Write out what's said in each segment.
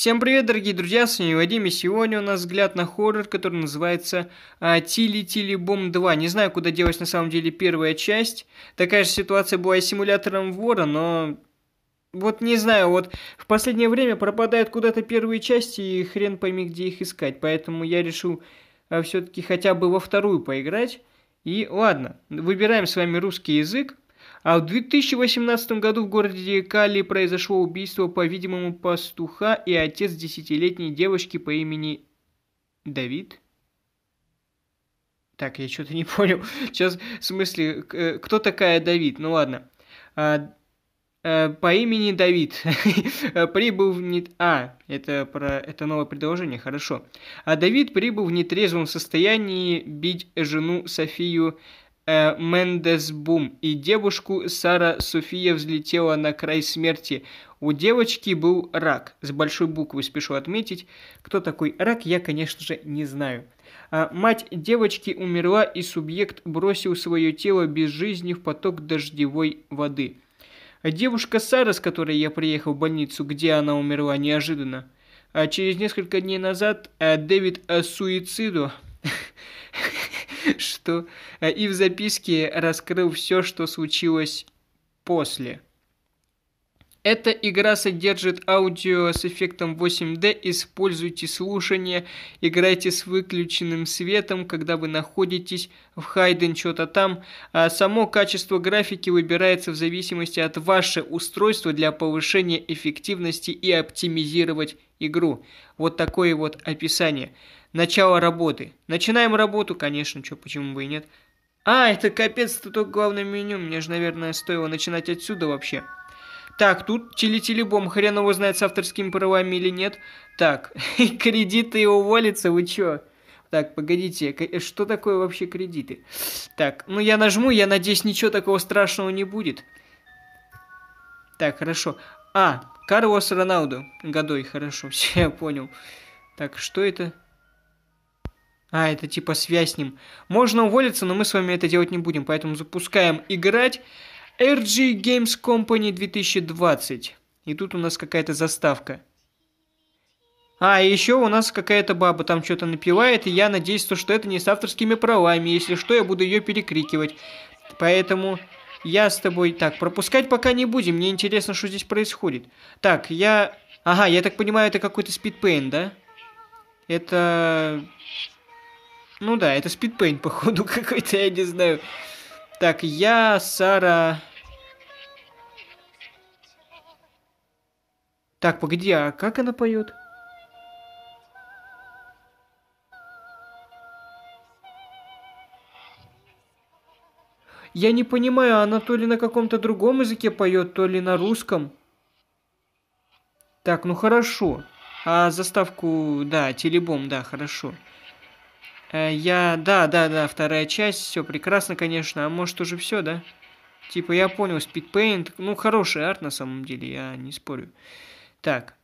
Всем привет, дорогие друзья, с вами Вадим, и сегодня у нас взгляд на хоррор, который называется «Тили а, Тили Бом 2». Не знаю, куда делась на самом деле первая часть. Такая же ситуация была и с симулятором вора, но... Вот не знаю, вот в последнее время пропадают куда-то первые части, и хрен пойми, где их искать. Поэтому я решил а, все-таки хотя бы во вторую поиграть. И ладно, выбираем с вами русский язык. А в 2018 году в городе Кали произошло убийство, по-видимому, пастуха и отец десятилетней девочки по имени Давид. Так, я что-то не понял. Сейчас, в смысле, э, кто такая Давид? Ну ладно. А, а, по имени Давид. прибыл в нет... А, это про... Это новое предложение, хорошо. А Давид прибыл в нетрезвом состоянии бить жену Софию э, Мендесбум и девушку Сара София взлетела на край смерти. У девочки был рак. С большой буквы спешу отметить. Кто такой рак, я, конечно же, не знаю. А мать девочки умерла, и субъект бросил свое тело без жизни в поток дождевой воды. А девушка Сара, с которой я приехал в больницу, где она умерла неожиданно, а через несколько дней назад а Дэвид а, э, суициду что... Э, и в записке раскрыл все, что случилось после. Эта игра содержит аудио с эффектом 8D. Используйте слушание, играйте с выключенным светом, когда вы находитесь в Хайден что-то там. А само качество графики выбирается в зависимости от ваше устройства для повышения эффективности и оптимизировать игру. Вот такое вот описание начало работы. Начинаем работу, конечно, чё почему бы и нет. А, это капец, это только главное меню. Мне же, наверное, стоило начинать отсюда вообще. Так, тут телетелебом, хрен его знает с авторскими правами или нет. Так, кредиты и уволиться, вы чё? Так, погодите, э, что такое вообще кредиты? Так, ну я нажму, я надеюсь, ничего такого страшного не будет. Так, хорошо. А, Карлос Роналду. Годой, хорошо, все, я понял. Так, что это? А, это типа связь с ним. Можно уволиться, но мы с вами это делать не будем, поэтому запускаем играть. RG Games Company 2020. И тут у нас какая-то заставка. А, и еще у нас какая-то баба там что-то напевает, и я надеюсь, то что это не с авторскими правами. Если что, я буду ее перекрикивать. Поэтому я с тобой... Так, пропускать пока не будем. Мне интересно, что здесь происходит. Так, я... Ага, я так понимаю, это какой-то спидпейн, да? Это... Ну да, это спидпейнт, походу, какой-то, я не знаю. Так, я, Сара... Так, погоди, а как она поет? Я не понимаю, она то ли на каком-то другом языке поет, то ли на русском. Так, ну хорошо. А заставку, да, телебом, да, хорошо. Хорошо. Э, я, да, да, да, вторая часть, все прекрасно, конечно, а может уже все, да? Типа я понял, Speed Paint, ну хороший арт на самом деле, я не спорю. Так,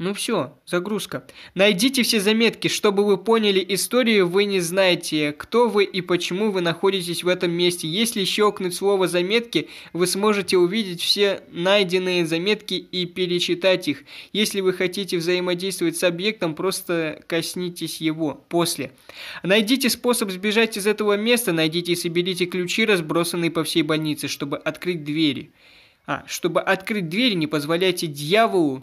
ну все, загрузка. Найдите все заметки, чтобы вы поняли историю, вы не знаете, кто вы и почему вы находитесь в этом месте. Если щелкнуть слово «заметки», вы сможете увидеть все найденные заметки и перечитать их. Если вы хотите взаимодействовать с объектом, просто коснитесь его после. Найдите способ сбежать из этого места, найдите и соберите ключи, разбросанные по всей больнице, чтобы открыть двери. А, чтобы открыть дверь, не позволяйте дьяволу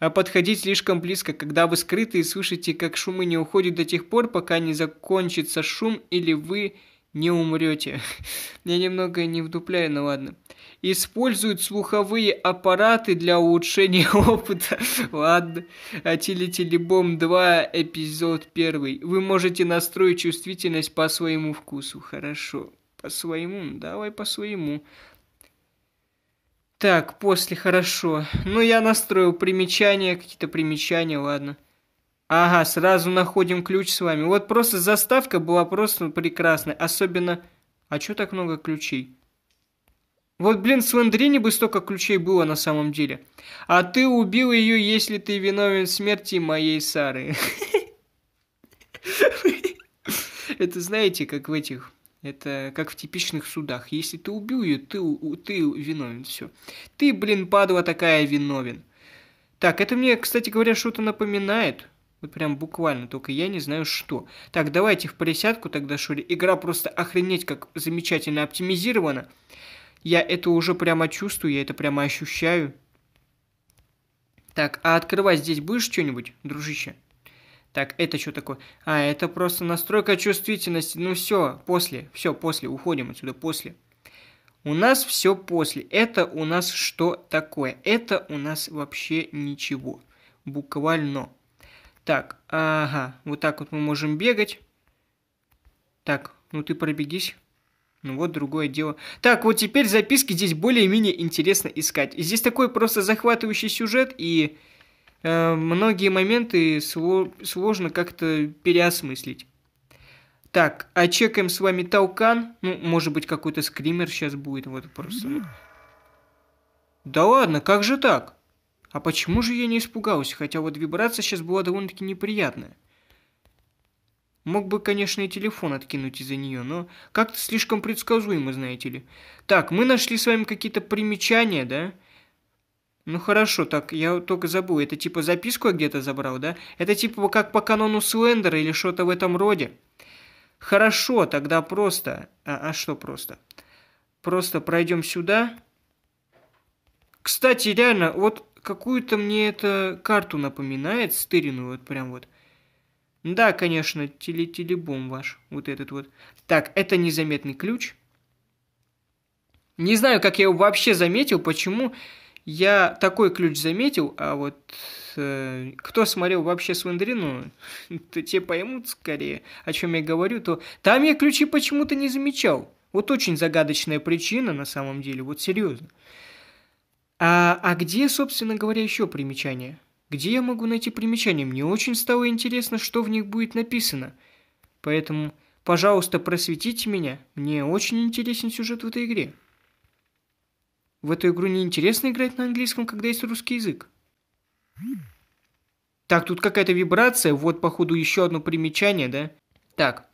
а подходить слишком близко, когда вы скрыты и слышите, как шумы не уходят до тех пор, пока не закончится шум или вы не умрете. Я немного не вдупляю, но ну ладно. Используют слуховые аппараты для улучшения опыта. ладно. А телетелебом 2, эпизод 1. Вы можете настроить чувствительность по своему вкусу. Хорошо. По своему? Давай по своему. Так, после, хорошо. Ну, я настроил примечания, какие-то примечания, ладно. Ага, сразу находим ключ с вами. Вот просто заставка была просто прекрасная. Особенно... А чё так много ключей? Вот, блин, с Слендрине бы столько ключей было на самом деле. А ты убил ее, если ты виновен в смерти моей Сары. Это знаете, как в этих это как в типичных судах. Если ты убил ее, ты, ты виновен, все. Ты, блин, падла такая, виновен. Так, это мне, кстати говоря, что-то напоминает. Вот прям буквально, только я не знаю что. Так, давайте в присядку тогда, Шури. Игра просто охренеть как замечательно оптимизирована. Я это уже прямо чувствую, я это прямо ощущаю. Так, а открывать здесь будешь что-нибудь, дружище? Так, это что такое? А, это просто настройка чувствительности. Ну все, после, все, после, уходим отсюда, после. У нас все после. Это у нас что такое? Это у нас вообще ничего. Буквально. Так, ага, вот так вот мы можем бегать. Так, ну ты пробегись. Ну вот другое дело. Так, вот теперь записки здесь более-менее интересно искать. Здесь такой просто захватывающий сюжет и... Э, многие моменты сложно как-то переосмыслить. Так, а чекаем с вами Талкан. Ну, может быть, какой-то скример сейчас будет, вот просто. Да ладно, как же так? А почему же я не испугался, хотя вот вибрация сейчас была довольно-таки неприятная. Мог бы, конечно, и телефон откинуть из-за нее, но как-то слишком предсказуемо, знаете ли. Так, мы нашли с вами какие-то примечания, да? Ну хорошо, так я только забыл. Это типа записку я где-то забрал, да? Это типа как по канону Слендера или что-то в этом роде. Хорошо, тогда просто... А, а что просто? Просто пройдем сюда. Кстати, реально, вот какую-то мне эту карту напоминает, стыренную вот прям вот. Да, конечно, телетелебом ваш, вот этот вот. Так, это незаметный ключ. Не знаю, как я его вообще заметил, почему... Я такой ключ заметил, а вот э, кто смотрел вообще Слендерину, то те поймут скорее, о чем я говорю, то там я ключи почему-то не замечал. Вот очень загадочная причина на самом деле, вот серьезно. А, а где, собственно говоря, еще примечания? Где я могу найти примечания? Мне очень стало интересно, что в них будет написано. Поэтому, пожалуйста, просветите меня. Мне очень интересен сюжет в этой игре. В эту игру неинтересно играть на английском, когда есть русский язык. Так, тут какая-то вибрация. Вот, походу, еще одно примечание, да? Так.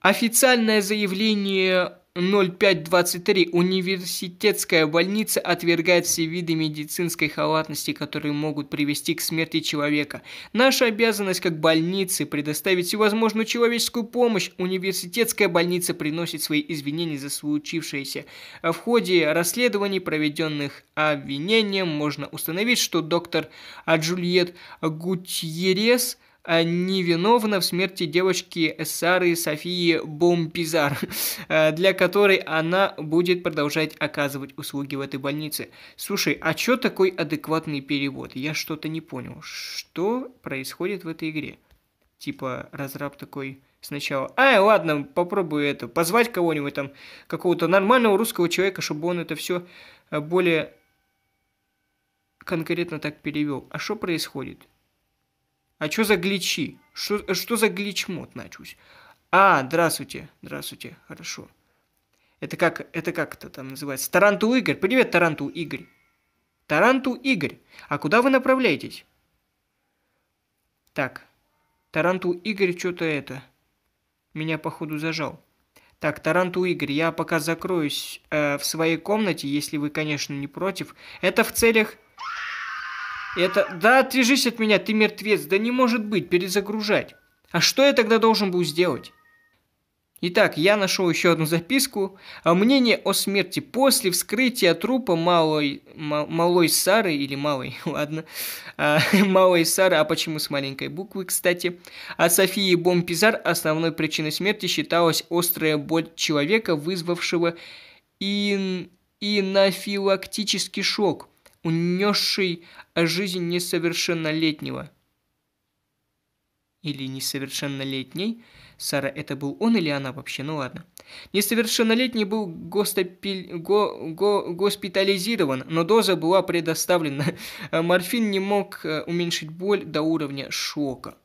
Официальное заявление 0523 университетская больница отвергает все виды медицинской халатности, которые могут привести к смерти человека. Наша обязанность как больницы предоставить всевозможную человеческую помощь. Университетская больница приносит свои извинения за случившееся. В ходе расследований, проведенных обвинением, можно установить, что доктор Аджульет Гутьерес – Э, невиновна в смерти девочки Сары Софии Бомпизар, э, для которой она будет продолжать оказывать услуги в этой больнице. Слушай, а чё такой адекватный перевод? Я что-то не понял. Что происходит в этой игре? Типа, разраб такой сначала. А, ладно, попробую это, позвать кого-нибудь там, какого-то нормального русского человека, чтобы он это все э, более конкретно так перевел. А что происходит? А что за гличи? Что, что за гличмод начусь? А, здравствуйте, здравствуйте, хорошо. Это как, это как это там называется? Таранту Игорь. Привет, Таранту Игорь. Таранту Игорь. А куда вы направляетесь? Так. Таранту Игорь что-то это. Меня, походу, зажал. Так, Таранту Игорь, я пока закроюсь э, в своей комнате, если вы, конечно, не против. Это в целях это «Да отрежись от меня, ты мертвец, да не может быть, перезагружать». А что я тогда должен был сделать? Итак, я нашел еще одну записку. А мнение о смерти после вскрытия трупа малой, малой Сары, или малой, ладно, а, малой Сары, а почему с маленькой буквы, кстати, от Софии Бомпизар основной причиной смерти считалась острая боль человека, вызвавшего ин, инафилактический шок – унесший жизнь несовершеннолетнего. Или несовершеннолетней. Сара, это был он или она вообще? Ну ладно. Несовершеннолетний был гостопи... го... Го... госпитализирован, но доза была предоставлена. Морфин не мог э, уменьшить боль до уровня шока.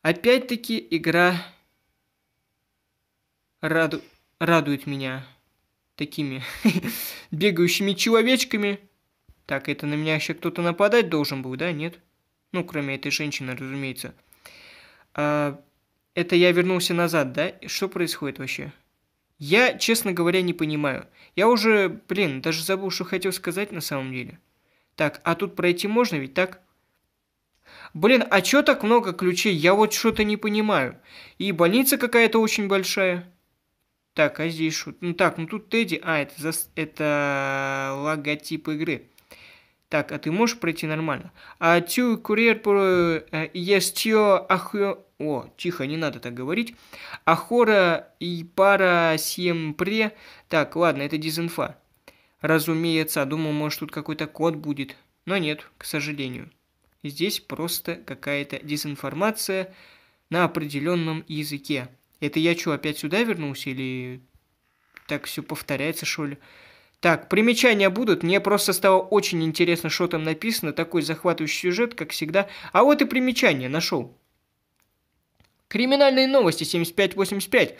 Опять-таки игра раду... радует меня такими бегающими человечками – так, это на меня еще кто-то нападать должен был, да, нет? Ну, кроме этой женщины, разумеется. А, это я вернулся назад, да? И Что происходит вообще? Я, честно говоря, не понимаю. Я уже, блин, даже забыл, что хотел сказать на самом деле. Так, а тут пройти можно ведь, так? Блин, а чё так много ключей? Я вот что-то не понимаю. И больница какая-то очень большая. Так, а здесь что? Ну так, ну тут Тедди... А, это, за... это логотип игры. Так, а ты можешь пройти нормально? А тю курьер про э, естьё ахё... О, тихо, не надо так говорить. Ахора и пара сьемпре... Так, ладно, это дизинфа. Разумеется, думал, может, тут какой-то код будет. Но нет, к сожалению. Здесь просто какая-то дезинформация на определенном языке. Это я что, опять сюда вернулся или так все повторяется, что ли? Так, примечания будут. Мне просто стало очень интересно, что там написано. Такой захватывающий сюжет, как всегда. А вот и примечание нашел. Криминальные новости 7585.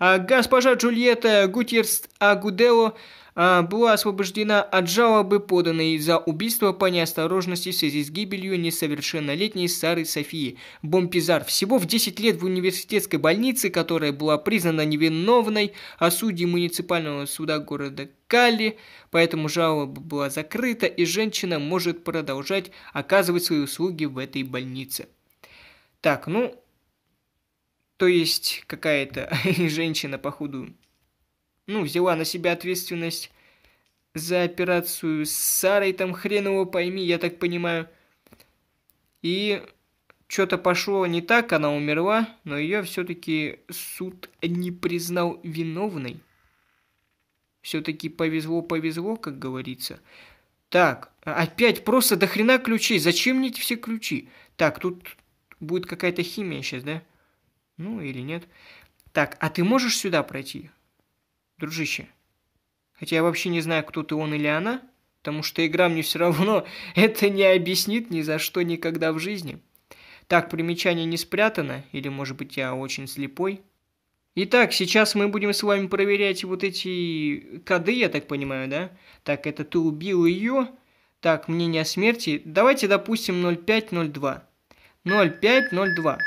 А госпожа Джульетта Гутьерст Агудело а, была освобождена от жалобы, поданной за убийство по неосторожности в связи с гибелью несовершеннолетней Сары Софии Бомпизар. Всего в 10 лет в университетской больнице, которая была признана невиновной, а судьи муниципального суда города Кали, поэтому жалоба была закрыта, и женщина может продолжать оказывать свои услуги в этой больнице. Так, ну, то есть какая-то женщина, походу, ну, взяла на себя ответственность за операцию с Сарой, там хрен его пойми, я так понимаю. И что-то пошло не так, она умерла, но ее все-таки суд не признал виновной. Все-таки повезло-повезло, как говорится. Так, опять просто дохрена хрена ключей. Зачем мне эти все ключи? Так, тут будет какая-то химия сейчас, да? Ну, или нет. Так, а ты можешь сюда пройти? дружище. Хотя я вообще не знаю, кто ты, он или она, потому что игра мне все равно это не объяснит ни за что никогда в жизни. Так, примечание не спрятано, или, может быть, я очень слепой. Итак, сейчас мы будем с вами проверять вот эти коды, я так понимаю, да? Так, это ты убил ее. Так, мнение о смерти. Давайте, допустим, 0502. 0502.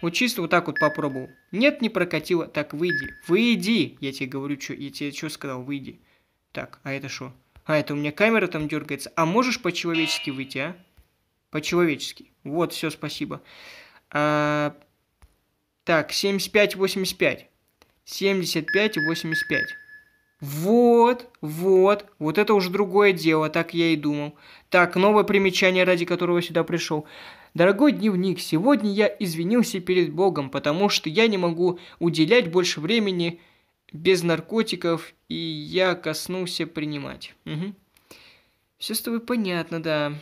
Вот чисто вот так вот попробовал. Нет, не прокатило. Так, выйди. Выйди! Я тебе говорю, что... Я тебе что сказал? Выйди. Так, а это что? А, это у меня камера там дергается. А можешь по-человечески выйти, а? По-человечески. Вот, все, спасибо. А... Так, 75-85. 75-85. Вот, вот, вот это уже другое дело, так я и думал. Так, новое примечание, ради которого я сюда пришел. Дорогой дневник, сегодня я извинился перед Богом, потому что я не могу уделять больше времени без наркотиков, и я коснулся принимать. Угу. Все с тобой понятно, да.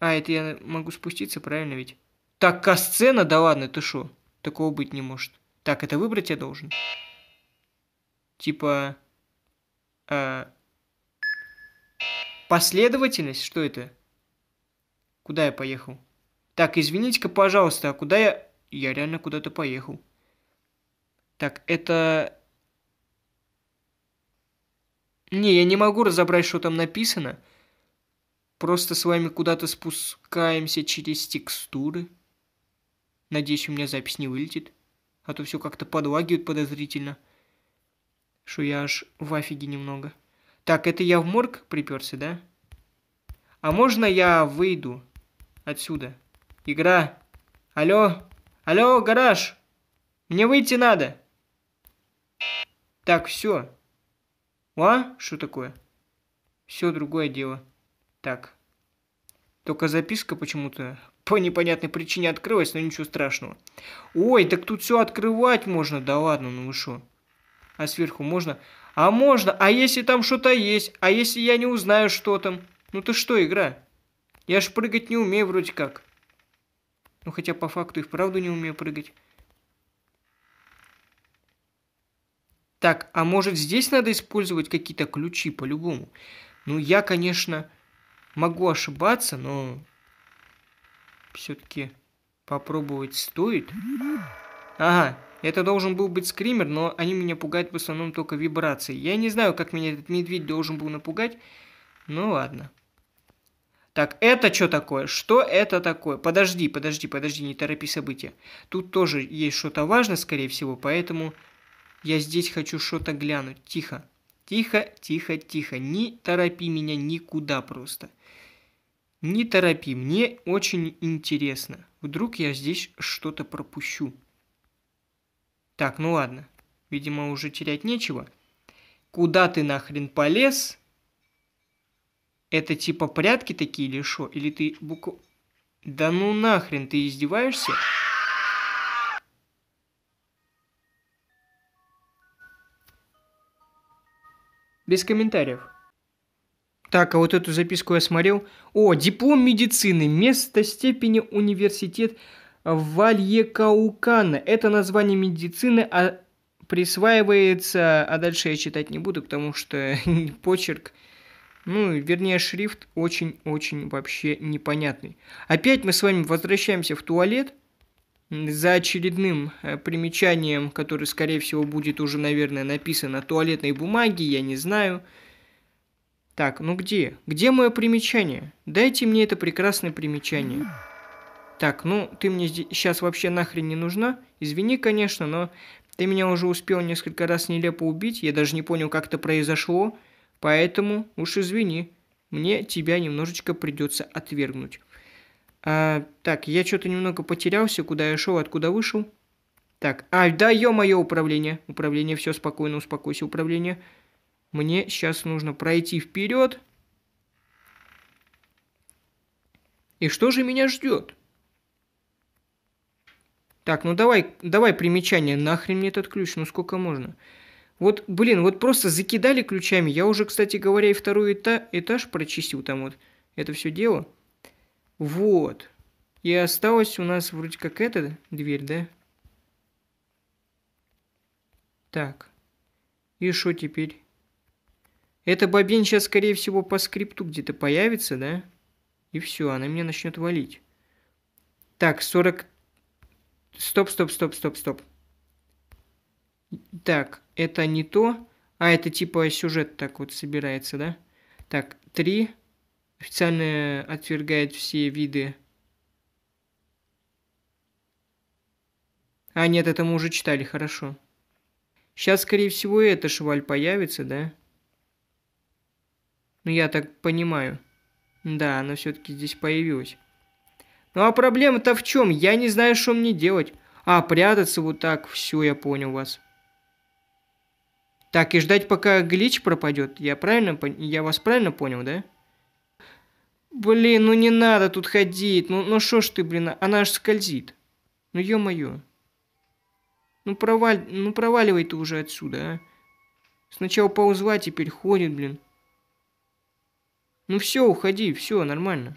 А, это я могу спуститься, правильно ведь? Так, а сцена, Да ладно, ты шо? Такого быть не может. Так, это выбрать я должен? Типа... А... Последовательность? Что это? Куда я поехал? Так, извините-ка, пожалуйста, а куда я... Я реально куда-то поехал. Так, это... Не, я не могу разобрать, что там написано. Просто с вами куда-то спускаемся через текстуры. Надеюсь, у меня запись не вылетит. А то все как-то подлагивает подозрительно. Что я аж в афиге немного. Так, это я в морг приперся, да? А можно я выйду отсюда? игра. Алло, алло, гараж, мне выйти надо. Так, все. А? Что такое? Все другое дело. Так. Только записка почему-то по непонятной причине открылась, но ничего страшного. Ой, так тут все открывать можно. Да ладно, ну вы что? А сверху можно? А можно? А если там что-то есть? А если я не узнаю, что там? Ну ты что, игра? Я ж прыгать не умею вроде как. Ну хотя по факту и вправду не умею прыгать. Так, а может здесь надо использовать какие-то ключи по-любому? Ну я, конечно, могу ошибаться, но все-таки попробовать стоит. Ага, это должен был быть скример, но они меня пугают в основном только вибрацией. Я не знаю, как меня этот медведь должен был напугать, ну ладно. Так, это что такое? Что это такое? Подожди, подожди, подожди, не торопи события. Тут тоже есть что-то важное, скорее всего, поэтому я здесь хочу что-то глянуть. Тихо, тихо, тихо, тихо. Не торопи меня никуда просто. Не торопи, мне очень интересно. Вдруг я здесь что-то пропущу. Так, ну ладно. Видимо, уже терять нечего. Куда ты нахрен полез? Это типа прятки такие или шо? Или ты буквально... Да ну нахрен, ты издеваешься? Без комментариев. Так, а вот эту записку я смотрел. О, диплом медицины, место степени университет Вальекаукана. Это название медицины а присваивается, а дальше я читать не буду, потому что почерк ну, вернее, шрифт очень-очень вообще непонятный. Опять мы с вами возвращаемся в туалет за очередным э, примечанием, которое, скорее всего, будет уже, наверное, написано туалетной бумаги, я не знаю. Так, ну где? Где мое примечание? Дайте мне это прекрасное примечание. Так, ну ты мне здесь... сейчас вообще нахрен не нужна. Извини, конечно, но ты меня уже успел несколько раз нелепо убить. Я даже не понял, как это произошло. Поэтому уж извини, мне тебя немножечко придется отвергнуть. А, так, я что-то немного потерялся, куда я шел, откуда вышел. Так, а, да, ё-моё, управление. Управление, все спокойно, успокойся, управление. Мне сейчас нужно пройти вперед. И что же меня ждет? Так, ну давай, давай примечание. Нахрен мне этот ключ, ну сколько можно? Вот, блин, вот просто закидали ключами. Я уже, кстати говоря, и второй этаж, прочистил там вот это все дело. Вот. И осталось у нас вроде как эта дверь, да? Так. И что теперь? Эта бобин сейчас, скорее всего, по скрипту где-то появится, да? И все, она меня начнет валить. Так, 40... Стоп, стоп, стоп, стоп, стоп. Так, это не то. А, это типа сюжет так вот собирается, да? Так, три. Официально отвергает все виды. А, нет, это мы уже читали, хорошо. Сейчас, скорее всего, эта шваль появится, да? Ну, я так понимаю. Да, она все-таки здесь появилась. Ну, а проблема-то в чем? Я не знаю, что мне делать. А, прятаться вот так, все, я понял вас. Так, и ждать, пока глич пропадет. Я правильно я вас правильно понял, да? Блин, ну не надо тут ходить. Ну, ну шо ж ты, блин, она аж скользит. Ну ё-моё. Ну, проваль... ну проваливай ты уже отсюда, а. Сначала ползла, а теперь ходит, блин. Ну все, уходи, все, нормально.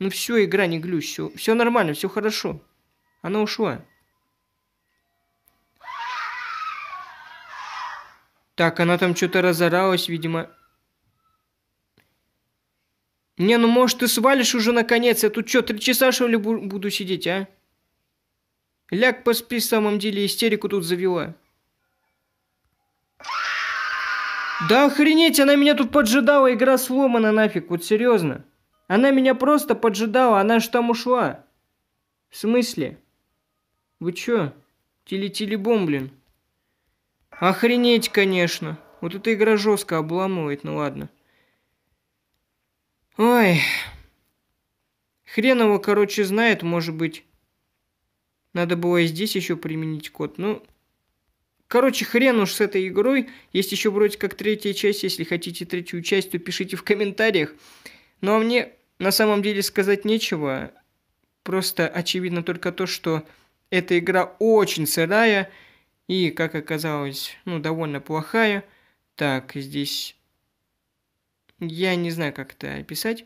Ну все, игра, не глюсь, все, все нормально, все хорошо. Она ушла. Так, она там что-то разоралась, видимо. Не, ну может ты свалишь уже наконец? Я тут что, три часа что ли буду сидеть, а? Ляг поспи в самом деле, истерику тут завела. Да охренеть, она меня тут поджидала, игра сломана нафиг, вот серьезно. Она меня просто поджидала, она ж там ушла. В смысле? Вы чё? Телетелебом, блин. Охренеть, конечно. Вот эта игра жестко обламывает, ну ладно. Ой. Хрен его, короче, знает, может быть. Надо было и здесь еще применить код. Ну, короче, хрен уж с этой игрой. Есть еще вроде как третья часть. Если хотите третью часть, то пишите в комментариях. Ну, а мне на самом деле сказать нечего. Просто очевидно только то, что эта игра очень сырая. И, как оказалось, ну, довольно плохая. Так, здесь... Я не знаю, как это описать.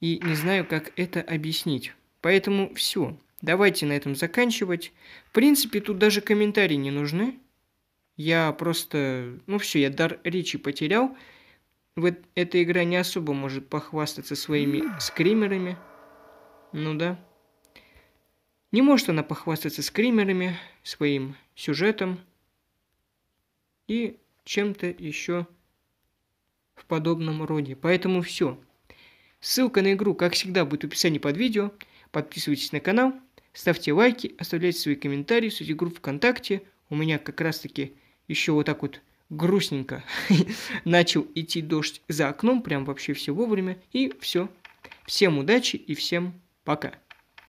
И не знаю, как это объяснить. Поэтому все. Давайте на этом заканчивать. В принципе, тут даже комментарии не нужны. Я просто... Ну все, я дар речи потерял. Вот эта игра не особо может похвастаться своими скримерами. Ну да. Не может она похвастаться скримерами, своим сюжетом и чем-то еще в подобном роде. Поэтому все. Ссылка на игру, как всегда, будет в описании под видео. Подписывайтесь на канал, ставьте лайки, оставляйте свои комментарии, среди групп ВКонтакте. У меня как раз-таки еще вот так вот грустненько начал идти дождь за окном, прям вообще все вовремя. И все. Всем удачи и всем пока.